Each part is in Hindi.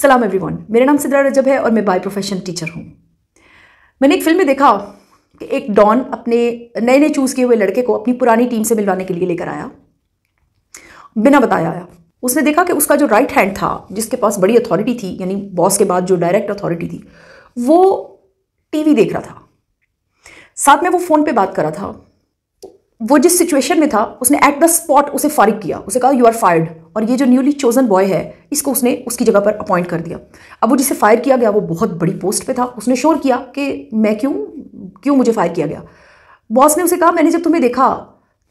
सलाम एवरीवन मेरा नाम सिद्रा रजब है और मैं बाय प्रोफेशन टीचर हूँ मैंने एक फिल्म में देखा कि एक डॉन अपने नए नए चूज़ किए हुए लड़के को अपनी पुरानी टीम से मिलवाने के लिए लेकर आया बिना बताया आया उसने देखा कि उसका जो राइट हैंड था जिसके पास बड़ी अथॉरिटी थी यानी बॉस के बाद जो डायरेक्ट अथॉरिटी थी वो टीवी देख रहा था साथ में वो फ़ोन पे बात कर रहा था वो जिस सिचुएशन में था उसने एट द स्पॉट उसे फारिग किया उसे कहा यू आर फायर्ड और ये जो न्यूली चोजन बॉय है इसको उसने उसकी जगह पर अपॉइंट कर दिया अब वो जिसे फायर किया गया वो बहुत बड़ी पोस्ट पे था उसने शोर किया कि मैं क्यों क्यों मुझे फायर किया गया बॉस ने उसे कहा मैंने जब तुम्हें देखा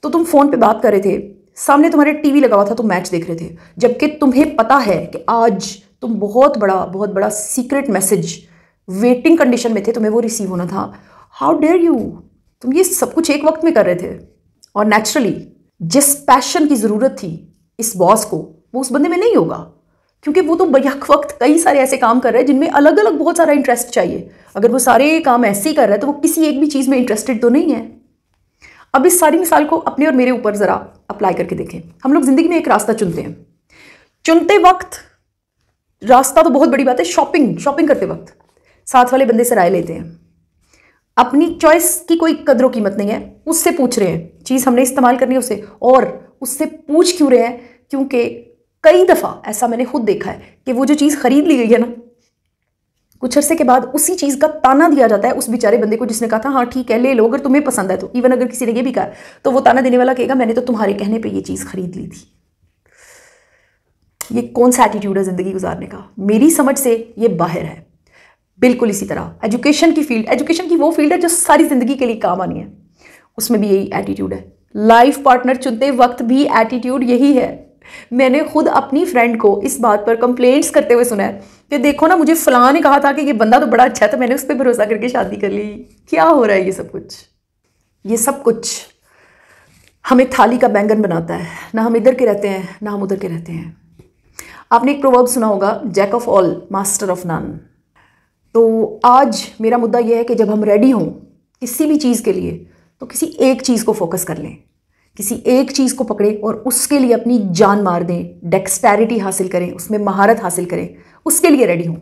तो तुम फ़ोन पर बात कर रहे थे सामने तुम्हारे टीवी लगा हुआ था तुम मैच देख रहे थे जबकि तुम्हें पता है कि आज तुम बहुत बड़ा बहुत बड़ा सीक्रेट मैसेज वेटिंग कंडीशन में थे तुम्हें वो रिसीव होना था हाउ डेयर यू तुम ये सब कुछ एक वक्त में कर रहे थे और नेचुरली जिस पैशन की ज़रूरत थी इस बॉस को वो उस बंदे में नहीं होगा क्योंकि वो तो बयक वक्त कई सारे ऐसे काम कर रहे हैं जिनमें अलग अलग बहुत सारा इंटरेस्ट चाहिए अगर वो सारे काम ऐसे ही कर रहा है तो वो किसी एक भी चीज़ में इंटरेस्टेड तो नहीं है अब इस सारी मिसाल को अपने और मेरे ऊपर ज़रा अप्लाई करके देखें हम लोग ज़िंदगी में एक रास्ता चुनते हैं चुनते वक्त रास्ता तो बहुत बड़ी बात है शॉपिंग शॉपिंग करते वक्त साथ वाले बंदे से राय लेते हैं अपनी चॉइस की कोई कदरों कीमत नहीं है उससे पूछ रहे हैं चीज़ हमने इस्तेमाल करनी है उससे और उससे पूछ क्यों रहे हैं क्योंकि कई दफ़ा ऐसा मैंने खुद देखा है कि वो जो चीज़ खरीद ली गई है ना कुछ अरसे के बाद उसी चीज़ का ताना दिया जाता है उस बेचारे बंदे को जिसने कहा था हाँ ठीक है ले लो अगर तुम्हें पसंद है तो इवन अगर किसी ने ये भी कहा तो वो ताना देने वाला कहेगा मैंने तो तुम्हारे कहने पर यह चीज़ खरीद ली थी ये कौन सा एटीट्यूड है ज़िंदगी गुजारने का मेरी समझ से ये बाहर है बिल्कुल इसी तरह एजुकेशन की फील्ड एजुकेशन की वो फील्ड है जो सारी ज़िंदगी के लिए काम आनी है उसमें भी यही एटीट्यूड है लाइफ पार्टनर चुनते वक्त भी एटीट्यूड यही है मैंने खुद अपनी फ्रेंड को इस बात पर कंप्लेंट्स करते हुए सुना है कि देखो ना मुझे फलां ने कहा था कि ये बंदा तो बड़ा अच्छा है तो मैंने उस पर भरोसा करके शादी कर ली क्या हो रहा है ये सब कुछ ये सब कुछ हमें थाली का बैंगन बनाता है ना हम इधर के रहते हैं ना हम उधर के रहते हैं आपने एक प्रोवर्ब सुना होगा jack of all master of none तो आज मेरा मुद्दा यह है कि जब हम रेडी हों किसी भी चीज़ के लिए तो किसी एक चीज़ को फोकस कर लें किसी एक चीज़ को पकड़ें और उसके लिए अपनी जान मार दें डेक्सटैरिटी हासिल करें उसमें महारत हासिल करें उसके लिए रेडी हों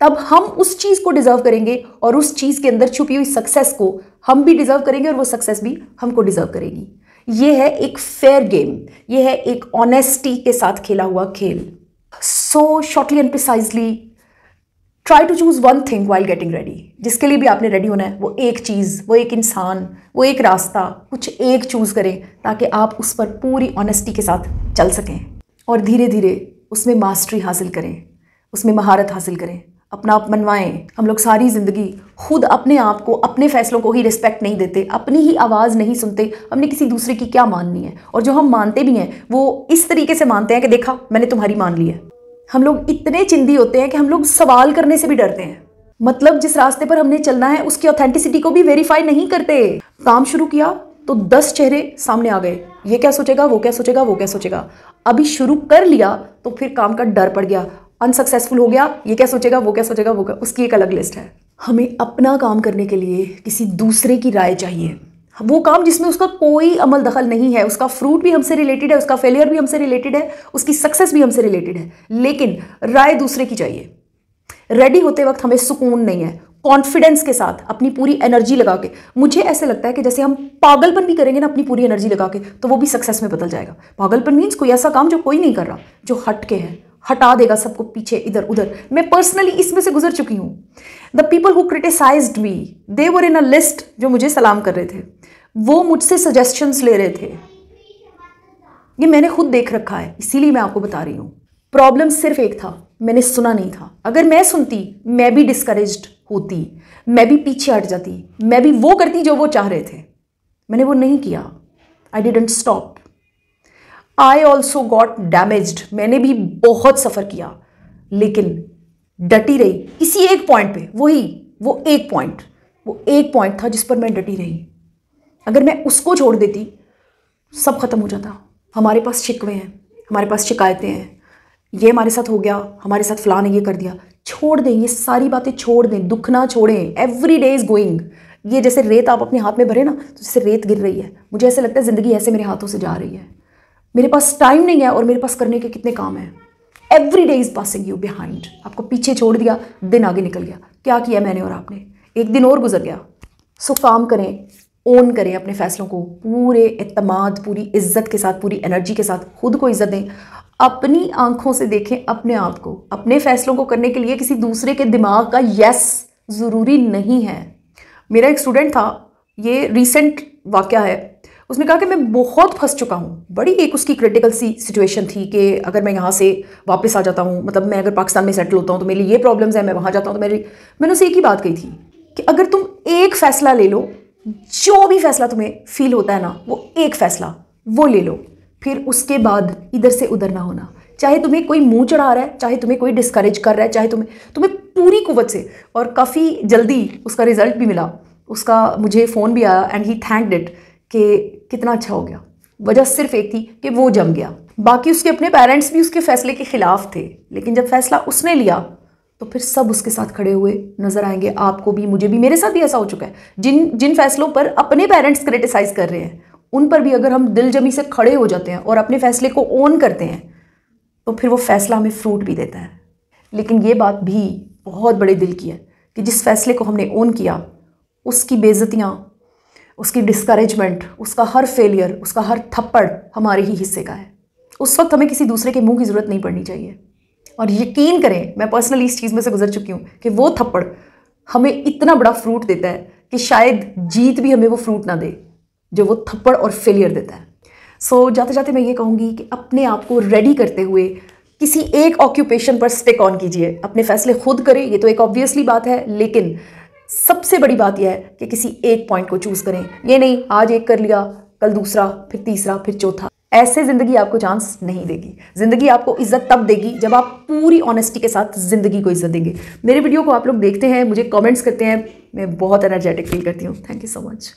तब हम उस चीज़ को डिज़र्व करेंगे और उस चीज़ के अंदर छुपी हुई सक्सेस को हम भी डिज़र्व करेंगे और वो सक्सेस भी हमको डिज़र्व करेगी ये है एक फेयर गेम ये है एक ऑनेस्टी के साथ खेला हुआ खेल so shortly and precisely try to choose one thing while getting ready जिसके लिए भी आपने रेडी होना है वो एक चीज़ वो एक इंसान वो एक रास्ता कुछ एक चूज़ करें ताकि आप उस पर पूरी ऑनेस्टी के साथ चल सकें और धीरे धीरे उसमें मास्टरी हासिल करें उसमें महारत हासिल करें अपना आप मनवाएं हम लोग सारी ज़िंदगी खुद अपने आप को अपने फैसलों को ही रिस्पेक्ट नहीं देते अपनी ही आवाज़ नहीं सुनते हमने किसी दूसरे की क्या माननी है और जो हम मानते भी हैं वो इस तरीके से मानते हैं कि देखा मैंने तुम्हारी मान ली है हम लोग इतने चिंदी होते हैं कि हम लोग सवाल करने से भी डरते हैं मतलब जिस रास्ते पर हमने चलना है उसकी ऑथेंटिसिटी को भी वेरीफाई नहीं करते काम शुरू किया तो दस चेहरे सामने आ गए ये क्या सोचेगा वो क्या सोचेगा वो क्या सोचेगा अभी शुरू कर लिया तो फिर काम का डर पड़ गया अनसक्सेसफुल हो गया ये क्या सोचेगा वो क्या सोचेगा वो क्या उसकी एक अलग लिस्ट है हमें अपना काम करने के लिए किसी दूसरे की राय चाहिए वो काम जिसमें उसका कोई अमल दखल नहीं है उसका फ्रूट भी हमसे रिलेटेड है उसका फेलियर भी हमसे रिलेटेड है उसकी सक्सेस भी हमसे रिलेटेड है लेकिन राय दूसरे की चाहिए रेडी होते वक्त हमें सुकून नहीं है कॉन्फिडेंस के साथ अपनी पूरी एनर्जी लगा के मुझे ऐसे लगता है कि जैसे हम पागलपन भी करेंगे ना अपनी पूरी एनर्जी लगा के तो वो भी सक्सेस में बदल जाएगा पागलपन मीन्स कोई ऐसा काम जो कोई नहीं कर रहा जो हटके है हटा देगा सबको पीछे इधर उधर मैं पर्सनली इसमें से गुजर चुकी हूँ the people who criticize me they were in a list जो मुझे सलाम कर रहे थे वो मुझसे सजेशंस ले रहे थे ये मैंने खुद देख रखा है इसीलिए मैं आपको बता रही हूँ प्रॉब्लम सिर्फ एक था मैंने सुना नहीं था अगर मैं सुनती मैं भी डिस्करेज होती मैं भी पीछे हट जाती मैं भी वो करती जो वो चाह रहे थे मैंने वो नहीं किया I didn't stop I also got damage मैंने भी बहुत सफ़र किया लेकिन डटी रही इसी एक पॉइंट पे वही वो एक पॉइंट वो एक पॉइंट था जिस पर मैं डटी रही अगर मैं उसको छोड़ देती सब ख़त्म हो जाता हमारे पास शिकवे हैं हमारे पास शिकायतें हैं ये हमारे साथ हो गया हमारे साथ फ़लाँ ने ये कर दिया छोड़ दें ये सारी बातें छोड़ दें दुख ना छोड़ें एवरी डे इज़ गोइंग ये जैसे रेत आप अपने हाथ में भरे ना तो जैसे रेत गिर रही है मुझे ऐसे लगता है ज़िंदगी ऐसे मेरे हाथों से जा रही है मेरे पास टाइम नहीं है और मेरे पास करने के कितने काम हैं every day is passing you behind आपको पीछे छोड़ दिया दिन आगे निकल गया क्या किया मैंने और आपने एक दिन और गुजर गया सो काम करें ओन करें अपने फैसलों को पूरे अतमाद पूरी इज्जत के साथ पूरी एनर्जी के साथ खुद को इज्जत दें अपनी आंखों से देखें अपने आप को अपने फैसलों को करने के लिए किसी दूसरे के दिमाग का यस ज़रूरी नहीं है मेरा एक स्टूडेंट था ये रिसेंट वाक़ है उसने कहा कि मैं बहुत फंस चुका हूँ बड़ी एक उसकी क्रिटिकल सी सिचुएशन थी कि अगर मैं यहाँ से वापस आ जाता हूँ मतलब मैं अगर पाकिस्तान में सेटल होता हूँ तो मेरे लिए ये प्रॉब्लम्स हैं मैं वहाँ जाता हूँ तो मेरी मैंने उसे एक ही बात कही थी कि अगर तुम एक फ़ैसला ले लो जो भी फैसला तुम्हें फील होता है ना वो एक फैसला वो ले लो फिर उसके बाद इधर से उधर ना होना चाहे तुम्हें कोई मुंह चढ़ा रहा है चाहे तुम्हें कोई डिस्करेज कर रहा है चाहे तुम्हें तुम्हें पूरी कुवत से और काफ़ी जल्दी उसका रिज़ल्ट भी मिला उसका मुझे फ़ोन भी आया एंड ही थैंक डिट कि कितना अच्छा हो गया वजह सिर्फ एक थी कि वो जम गया बाकी उसके अपने पेरेंट्स भी उसके फ़ैसले के ख़िलाफ़ थे लेकिन जब फैसला उसने लिया तो फिर सब उसके साथ खड़े हुए नजर आएंगे आपको भी मुझे भी मेरे साथ भी ऐसा हो चुका है जिन जिन फैसलों पर अपने पेरेंट्स क्रिटिसाइज कर रहे हैं उन पर भी अगर हम दिल जमी से खड़े हो जाते हैं और अपने फैसले को ओन करते हैं तो फिर वो फैसला हमें फ्रूट भी देता है लेकिन ये बात भी बहुत बड़े दिल की है कि जिस फैसले को हमने ओन किया उसकी बेज़तियाँ उसकी डिस्करेजमेंट उसका हर फेलियर उसका हर थप्पड़ हमारे ही हिस्से का है उस वक्त हमें किसी दूसरे के मुंह की ज़रूरत नहीं पड़नी चाहिए और यकीन करें मैं पर्सनली इस चीज़ में से गुजर चुकी हूँ कि वो थप्पड़ हमें इतना बड़ा फ्रूट देता है कि शायद जीत भी हमें वो फ्रूट ना दे जो वो थप्पड़ और फेलियर देता है सो so, जाते जाते मैं ये कहूँगी कि अपने आप को रेडी करते हुए किसी एक ऑक्यूपेशन पर स्टिक ऑन कीजिए अपने फैसले खुद करें ये तो एक ऑब्वियसली बात है लेकिन सबसे बड़ी बात यह है कि किसी एक पॉइंट को चूज़ करें ये नहीं आज एक कर लिया कल दूसरा फिर तीसरा फिर चौथा ऐसे ज़िंदगी आपको चांस नहीं देगी ज़िंदगी आपको इज्जत तब देगी जब आप पूरी ऑनेस्टी के साथ ज़िंदगी को इज्जत देंगे मेरे वीडियो को आप लोग देखते हैं मुझे कमेंट्स करते हैं मैं बहुत एनर्जेटिक फील करती हूँ थैंक यू सो मच